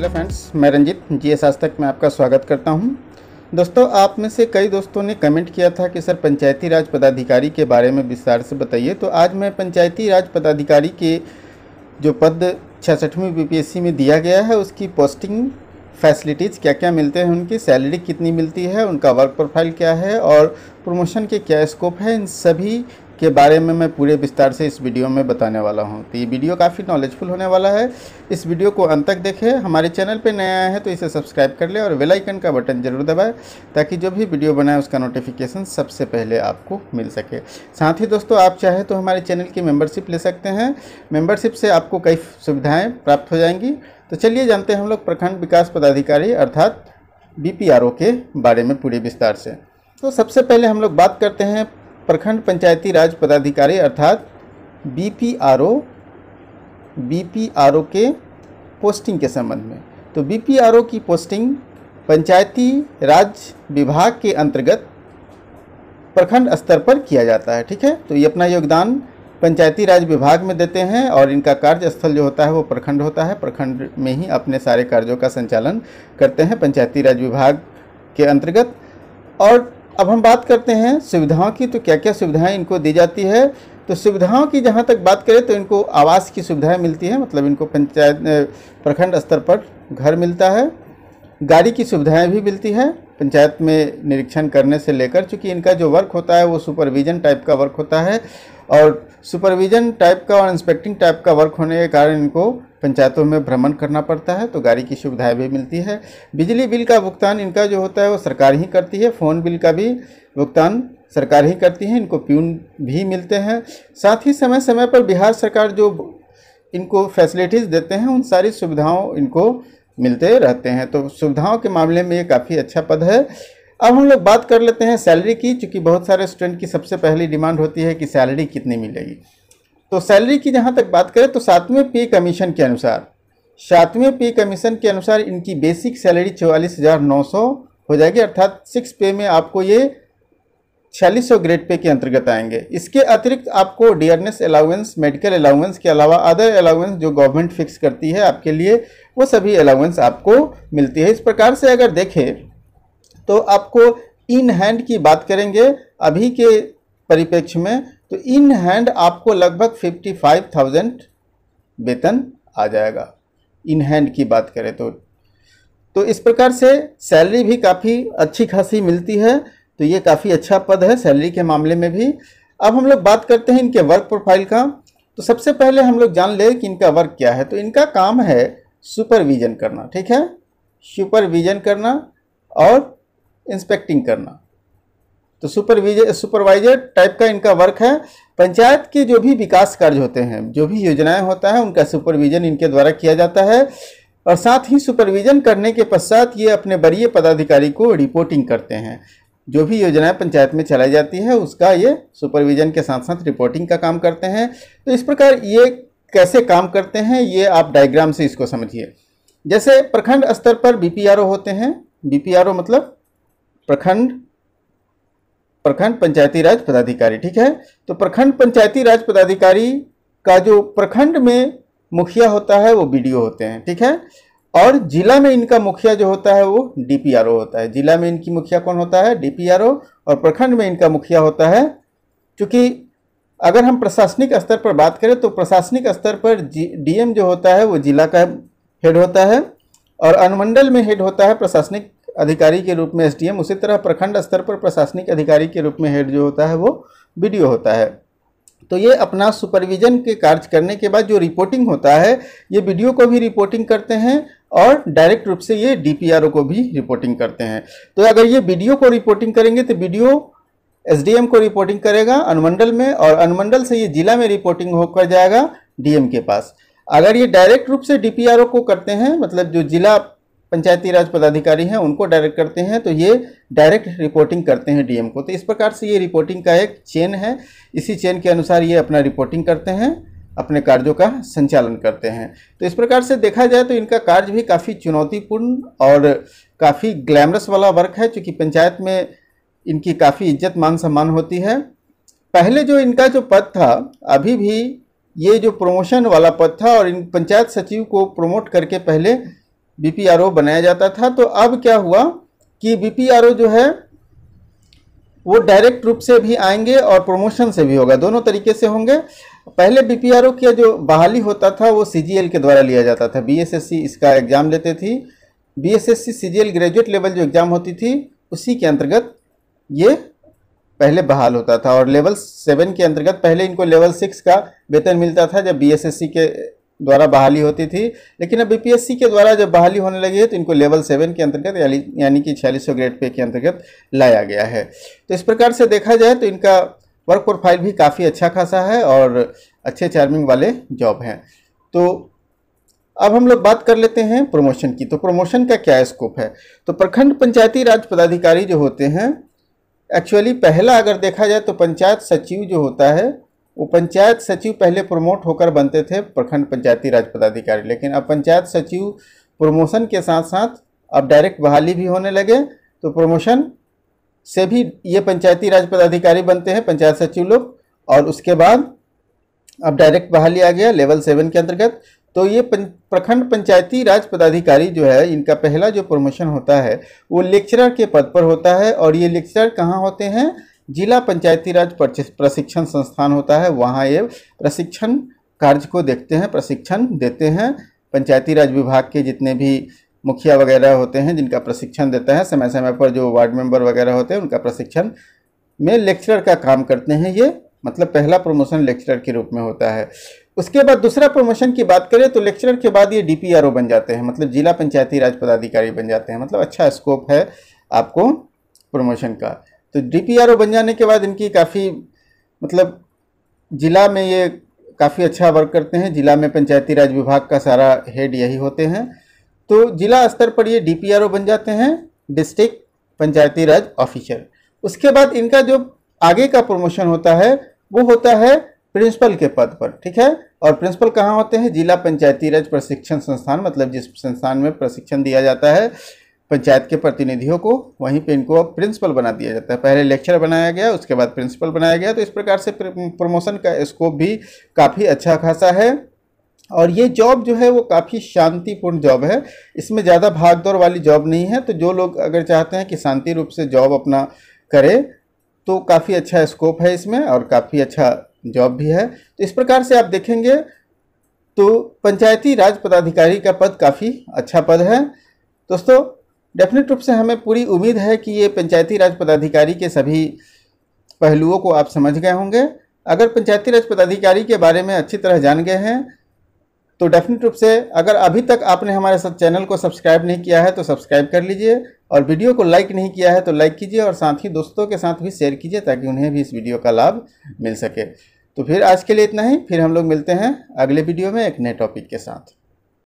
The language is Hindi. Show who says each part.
Speaker 1: हेलो फ्रेंड्स मैं रंजित जी एस आज तक में आपका स्वागत करता हूं दोस्तों आप में से कई दोस्तों ने कमेंट किया था कि सर पंचायती राज पदाधिकारी के बारे में विस्तार से बताइए तो आज मैं पंचायती राज पदाधिकारी के जो पद छियासठवीं बीपीएससी में दिया गया है उसकी पोस्टिंग फैसिलिटीज़ क्या क्या मिलते हैं उनकी सैलरी कितनी मिलती है उनका वर्क प्रोफाइल क्या है और प्रमोशन के क्या स्कोप है इन सभी के बारे में मैं पूरे विस्तार से इस वीडियो में बताने वाला हूँ तो ये वीडियो काफ़ी नॉलेजफुल होने वाला है इस वीडियो को अंत तक देखें हमारे चैनल पर नया आया है तो इसे सब्सक्राइब कर लें और बेल आइकन का बटन जरूर दबाएं ताकि जो भी वीडियो बनाए उसका नोटिफिकेशन सबसे पहले आपको मिल सके साथ ही दोस्तों आप चाहें तो हमारे चैनल की मेम्बरशिप ले सकते हैं मेम्बरशिप से आपको कई सुविधाएँ प्राप्त हो जाएंगी तो चलिए जानते हैं हम लोग प्रखंड विकास पदाधिकारी अर्थात बी के बारे में पूरे विस्तार से तो सबसे पहले हम लोग बात करते हैं प्रखंड पंचायती राज पदाधिकारी अर्थात B P R O B P R O के पोस्टिंग के संबंध में तो बी पी आर ओ की पोस्टिंग पंचायती राज विभाग के अंतर्गत प्रखंड स्तर पर किया जाता है ठीक है तो ये अपना योगदान पंचायती राज विभाग में देते हैं और इनका कार्यस्थल जो होता है वो प्रखंड होता है प्रखंड में ही अपने सारे कार्यों का संचालन करते हैं पंचायती राज विभाग के अंतर्गत और अब हम बात करते हैं सुविधाओं की तो क्या क्या सुविधाएं इनको दी जाती है तो सुविधाओं की जहाँ तक बात करें तो इनको आवास की सुविधाएं मिलती है मतलब इनको पंचायत प्रखंड स्तर पर घर मिलता है गाड़ी की सुविधाएं भी मिलती है पंचायत में निरीक्षण करने से लेकर चूँकि इनका जो वर्क होता है वो सुपरविजन टाइप का वर्क होता है और सुपरविजन टाइप का और इंस्पेक्टिंग टाइप का वर्क होने के कारण इनको पंचायतों में भ्रमण करना पड़ता है तो गाड़ी की सुविधाएं भी मिलती है बिजली बिल का भुगतान इनका जो होता है वो सरकार ही करती है फ़ोन बिल का भी भुगतान सरकार ही करती है इनको प्यून भी मिलते हैं साथ ही समय समय पर बिहार सरकार जो इनको फैसिलिटीज़ देते हैं उन सारी सुविधाओं इनको मिलते रहते हैं तो सुविधाओं के मामले में ये काफ़ी अच्छा पद है अब हम लोग बात कर लेते हैं सैलरी की चूँकि बहुत सारे स्टूडेंट की सबसे पहली डिमांड होती है कि सैलरी कितनी मिलेगी तो सैलरी की जहाँ तक बात करें तो सातवें पे कमीशन के अनुसार सातवें पे कमीशन के अनुसार इनकी बेसिक सैलरी चौवालीस हज़ार नौ सौ हो जाएगी अर्थात सिक्स पे में आपको ये छियालीस सौ ग्रेड पे के अंतर्गत आएंगे इसके अतिरिक्त आपको डियरनेस अलाउंस मेडिकल अलाउंस के अलावा अदर अलाउंस जो गवर्नमेंट फिक्स करती है आपके लिए वो सभी अलाउंस आपको मिलती है इस प्रकार से अगर देखें तो आपको इन हैंड की बात करेंगे अभी के परिप्रेक्ष्य में तो इन हैंड आपको लगभग फिफ्टी फाइव थाउजेंड वेतन आ जाएगा इन हैंड की बात करें तो तो इस प्रकार से सैलरी भी काफ़ी अच्छी खासी मिलती है तो ये काफ़ी अच्छा पद है सैलरी के मामले में भी अब हम लोग बात करते हैं इनके वर्क प्रोफाइल का तो सबसे पहले हम लोग जान ले कि इनका वर्क क्या है तो इनका काम है सुपरविजन करना ठीक है सुपरविजन करना और इंस्पेक्टिंग करना तो सुपरविजर सुपरवाइजर टाइप का इनका वर्क है पंचायत के जो भी विकास कार्य होते हैं जो भी योजनाएं होता है उनका सुपरविजन इनके द्वारा किया जाता है और साथ ही सुपरविजन करने के पश्चात ये अपने वरीय पदाधिकारी को रिपोर्टिंग करते हैं जो भी योजनाएं पंचायत में चलाई जाती है उसका ये सुपरविजन के साथ साथ रिपोर्टिंग का काम करते हैं तो इस प्रकार ये कैसे काम करते हैं ये आप डायग्राम से इसको समझिए जैसे प्रखंड स्तर पर बी होते हैं बी मतलब प्रखंड प्रखंड पंचायती राज पदाधिकारी ठीक है तो प्रखंड पंचायती राज पदाधिकारी का जो प्रखंड में मुखिया होता है वो बी होते हैं ठीक है और जिला में इनका मुखिया जो होता है वो डीपीआरओ होता है जिला में इनकी मुखिया कौन होता है डीपीआरओ और प्रखंड में इनका मुखिया होता है क्योंकि अगर हम प्रशासनिक स्तर पर बात करें तो प्रशासनिक स्तर पर डीएम जो होता है वो जिला का हेड होता है और अनुमंडल में हेड होता है प्रशासनिक अधिकारी के रूप में एसडीएम उसी तरह प्रखंड स्तर पर प्रशासनिक अधिकारी के रूप में हेड जो होता है वो बीडीओ होता है तो ये अपना सुपरविजन के कार्य करने के बाद जो रिपोर्टिंग होता है ये वीडियो को भी रिपोर्टिंग करते हैं और डायरेक्ट रूप से ये डी को भी रिपोर्टिंग करते हैं तो अगर ये वीडियो को रिपोर्टिंग करेंगे तो वीडियो एसडीएम को रिपोर्टिंग करेगा अनुमंडल में और अनुमंडल से ये जिला में रिपोर्टिंग होकर जाएगा डीएम के पास अगर ये डायरेक्ट रूप से डी को करते हैं मतलब जो जिला पंचायती राज पदाधिकारी हैं उनको डायरेक्ट करते हैं तो ये डायरेक्ट रिपोर्टिंग करते हैं डीएम को तो इस प्रकार से ये रिपोर्टिंग का एक चेन है इसी चेन के अनुसार ये अपना रिपोर्टिंग करते हैं अपने कार्यों का संचालन करते हैं तो इस प्रकार से देखा जाए तो इनका कार्य भी काफ़ी चुनौतीपूर्ण और काफ़ी ग्लैमरस वाला वर्क है चूँकि पंचायत में इनकी काफ़ी इज्जत मान सम्मान होती है पहले जो इनका जो पद था अभी भी ये जो प्रमोशन वाला पद था और इन पंचायत सचिव को प्रमोट करके पहले बी बनाया जाता था तो अब क्या हुआ कि बी जो है वो डायरेक्ट रूप से भी आएंगे और प्रमोशन से भी होगा दोनों तरीके से होंगे पहले बी पी का जो बहाली होता था वो सी के द्वारा लिया जाता था बी इसका एग्ज़ाम लेते थी एस सी ग्रेजुएट लेवल जो एग्ज़ाम होती थी उसी के अंतर्गत ये पहले बहाल होता था और लेवल सेवन के अंतर्गत पहले इनको लेवल सिक्स का वेतन मिलता था जब बी के द्वारा बहाली होती थी लेकिन अब बीपीएससी के द्वारा जब बहाली होने लगी है तो इनको लेवल सेवन के अंतर्गत यानी कि छियालीस ग्रेड पे के अंतर्गत लाया गया है तो इस प्रकार से देखा जाए तो इनका वर्क प्रोफाइल भी काफ़ी अच्छा खासा है और अच्छे चार्मिंग वाले जॉब हैं तो अब हम लोग बात कर लेते हैं प्रमोशन की तो प्रमोशन का क्या स्कोप है तो प्रखंड पंचायती राज पदाधिकारी जो होते हैं एक्चुअली पहला अगर देखा जाए तो पंचायत सचिव जो होता है पंचायत सचिव पहले प्रमोट होकर बनते थे प्रखंड पंचायती राज पदाधिकारी लेकिन अब पंचायत सचिव प्रमोशन के साथ साथ अब डायरेक्ट बहाली भी होने लगे तो प्रमोशन से भी ये पंचायती राज पदाधिकारी बनते हैं पंचायत सचिव लोग और उसके बाद अब डायरेक्ट बहाली आ गया लेवल सेवन के अंतर्गत तो ये प्रखंड पंचायती राज पदाधिकारी जो है इनका पहला जो प्रमोशन होता है वो लेक्चरर के पद पर होता है और ये लेक्चरर कहाँ होते हैं जिला पंचायती राज प्रशिक्षण संस्थान होता है वहाँ ये प्रशिक्षण कार्य को देखते हैं प्रशिक्षण देते हैं पंचायती राज विभाग के जितने भी मुखिया वगैरह होते हैं जिनका प्रशिक्षण देते हैं समय समय पर जो वार्ड मेंबर वगैरह होते हैं उनका प्रशिक्षण में लेक्चरर का काम करते हैं ये मतलब पहला प्रमोशन लेक्चरर के रूप में होता है उसके बाद दूसरा प्रमोशन की बात करें तो लेक्चरर के बाद ये डी बन जाते हैं मतलब जिला पंचायती राज पदाधिकारी बन जाते हैं मतलब अच्छा स्कोप है आपको प्रमोशन का तो डीपीआरओ बन जाने के बाद इनकी काफ़ी मतलब ज़िला में ये काफ़ी अच्छा वर्क करते हैं ज़िला में पंचायती राज विभाग का सारा हेड यही होते हैं तो ज़िला स्तर पर ये डीपीआरओ बन जाते हैं डिस्ट्रिक्ट पंचायती राज ऑफिसर उसके बाद इनका जो आगे का प्रमोशन होता है वो होता है प्रिंसिपल के पद पर ठीक है और प्रिंसिपल कहाँ होते हैं जिला पंचायती राज प्रशिक्षण संस्थान मतलब जिस संस्थान में प्रशिक्षण दिया जाता है पंचायत के प्रतिनिधियों को वहीं पे इनको अब प्रिंसिपल बना दिया जाता है पहले लेक्चर बनाया गया उसके बाद प्रिंसिपल बनाया गया तो इस प्रकार से प्रमोशन का स्कोप भी काफ़ी अच्छा खासा है और ये जॉब जो है वो काफ़ी शांतिपूर्ण जॉब है इसमें ज़्यादा भागदौड़ वाली जॉब नहीं है तो जो लोग अगर चाहते हैं कि शांति रूप से जॉब अपना करें तो काफ़ी अच्छा स्कोप है इसमें और काफ़ी अच्छा जॉब भी है तो इस प्रकार से आप देखेंगे तो पंचायती राज पदाधिकारी का पद काफ़ी अच्छा पद है दोस्तों डेफिनेट रूप से हमें पूरी उम्मीद है कि ये पंचायती राज पदाधिकारी के सभी पहलुओं को आप समझ गए होंगे अगर पंचायती राज पदाधिकारी के बारे में अच्छी तरह जान गए हैं तो डेफिनेट रूप से अगर अभी तक आपने हमारे साथ चैनल को सब्सक्राइब नहीं किया है तो सब्सक्राइब कर लीजिए और वीडियो को लाइक नहीं किया है तो लाइक कीजिए और साथ ही दोस्तों के साथ भी शेयर कीजिए ताकि उन्हें भी इस वीडियो का लाभ मिल सके तो फिर आज के लिए इतना ही फिर हम लोग मिलते हैं अगले वीडियो में एक नए टॉपिक के साथ